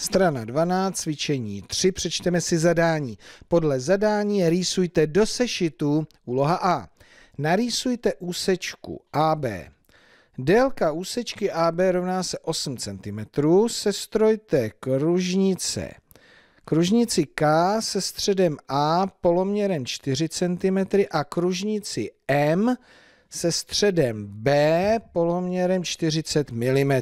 Strana 12, cvičení 3, přečteme si zadání. Podle zadání rýsujte do sešitu úloha A. Narýsujte úsečku AB. Délka úsečky AB rovná se 8 cm. Sestrojte kružnice. Kružnici K se středem A poloměrem 4 cm a kružnici M se středem B poloměrem 40 mm.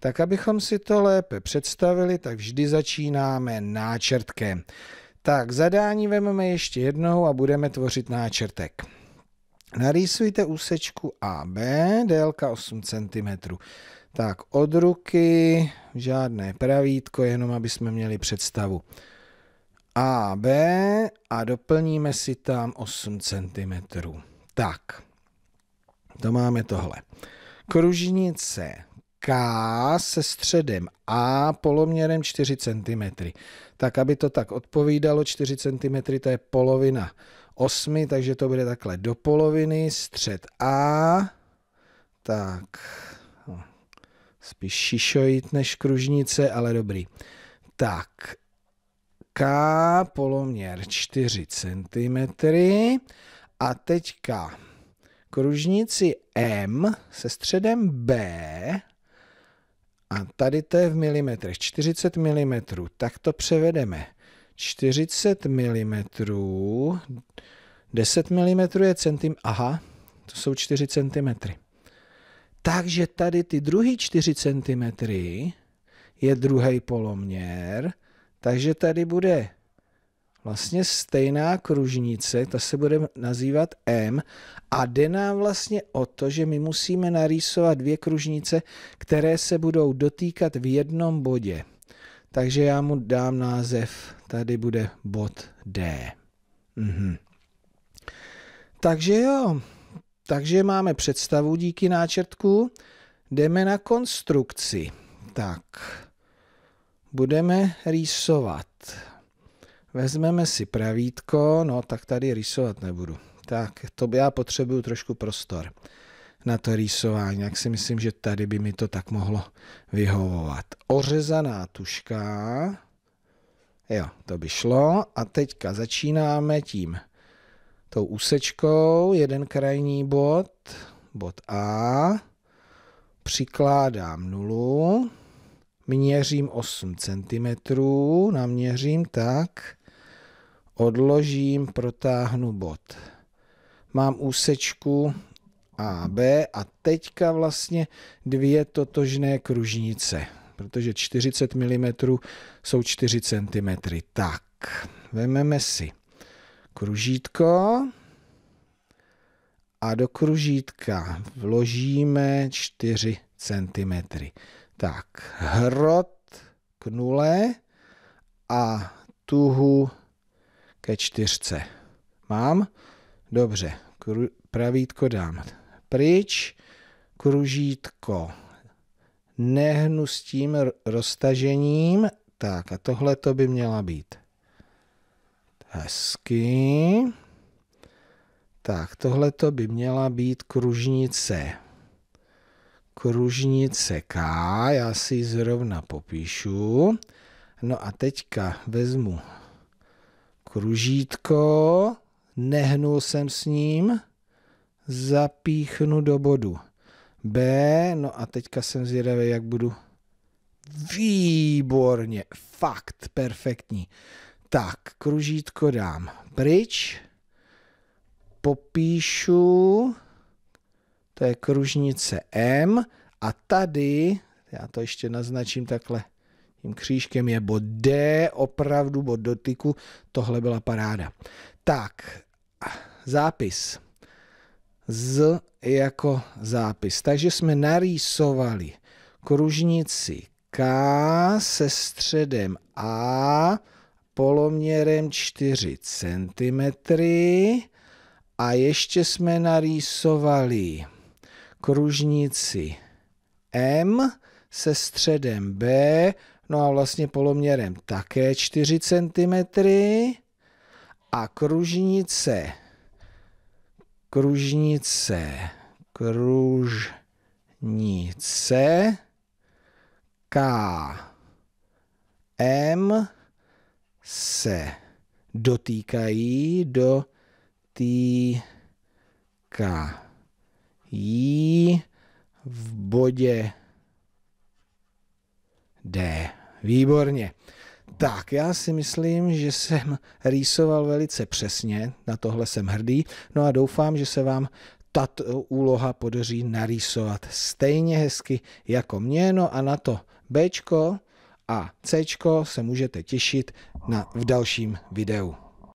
Tak abychom si to lépe představili, tak vždy začínáme náčrtkem. Tak zadání vezmeme ještě jednou a budeme tvořit náčrtek. Narýsujte úsečku AB, délka 8 cm. Tak od ruky, žádné pravítko, jenom aby jsme měli představu. AB a doplníme si tam 8 cm. Tak. To máme tohle. Kružnice K se středem A poloměrem 4 cm. Tak, aby to tak odpovídalo, 4 cm to je polovina 8, takže to bude takhle do poloviny, střed A, tak, hm, spíš šišojit než kružnice, ale dobrý. Tak, K poloměr 4 cm a teďka kružnici M se středem B a tady to je v milimetrech 40 mm, tak to převedeme. 40 mm, 10 mm je centim, aha, to jsou 4 cm. Takže tady ty druhý 4 cm je druhý poloměr, takže tady bude vlastně stejná kružnice, ta se bude nazývat M, a jde nám vlastně o to, že my musíme narýsovat dvě kružnice, které se budou dotýkat v jednom bodě. Takže já mu dám název, tady bude bod D. Mhm. Takže jo, takže máme představu díky náčrtku. Jdeme na konstrukci. Tak, budeme rýsovat. Vezmeme si pravítko, no tak tady rysovat nebudu. Tak, to já potřebuju trošku prostor na to rýsování, jak si myslím, že tady by mi to tak mohlo vyhovovat. Ořezaná tuška, jo, to by šlo a teďka začínáme tím tou úsečkou, jeden krajní bod, bod A, přikládám nulu, měřím 8 cm, naměřím tak odložím, protáhnu bod. Mám úsečku a B a teďka vlastně dvě totožné kružnice, protože 40 mm jsou 4 cm. Tak, vememe si kružítko a do kružítka vložíme 4 cm. Tak, hrot k nule a tuhu ke čtyřce. Mám? Dobře, Kru, pravítko dám pryč, kružítko nehnu s tím roztažením, tak a tohle to by měla být. Hezky. Tak, tohle to by měla být kružnice. Kružnice K, já si ji zrovna popíšu. No a teďka vezmu kružítko, nehnul jsem s ním, zapíchnu do bodu. B, no a teďka jsem zvědavý, jak budu. Výborně, fakt perfektní. Tak, kružítko dám pryč, popíšu, to je kružnice M a tady, já to ještě naznačím takhle tím křížkem je bod D, opravdu bod dotyku, tohle byla paráda. Tak, zápis. Z jako zápis. Takže jsme narýsovali kružnici K se středem A, poloměrem 4 cm a ještě jsme narýsovali kružnici M se středem B, No a vlastně poloměrem také 4 cm. A kružnice, kružnice, kružnice, K, M se dotýkají, dotýkají v bodě D. Výborně. Tak, já si myslím, že jsem rýsoval velice přesně, na tohle jsem hrdý, no a doufám, že se vám tato úloha podaří narýsovat stejně hezky jako mě, no a na to Bčko a Cčko se můžete těšit na, v dalším videu.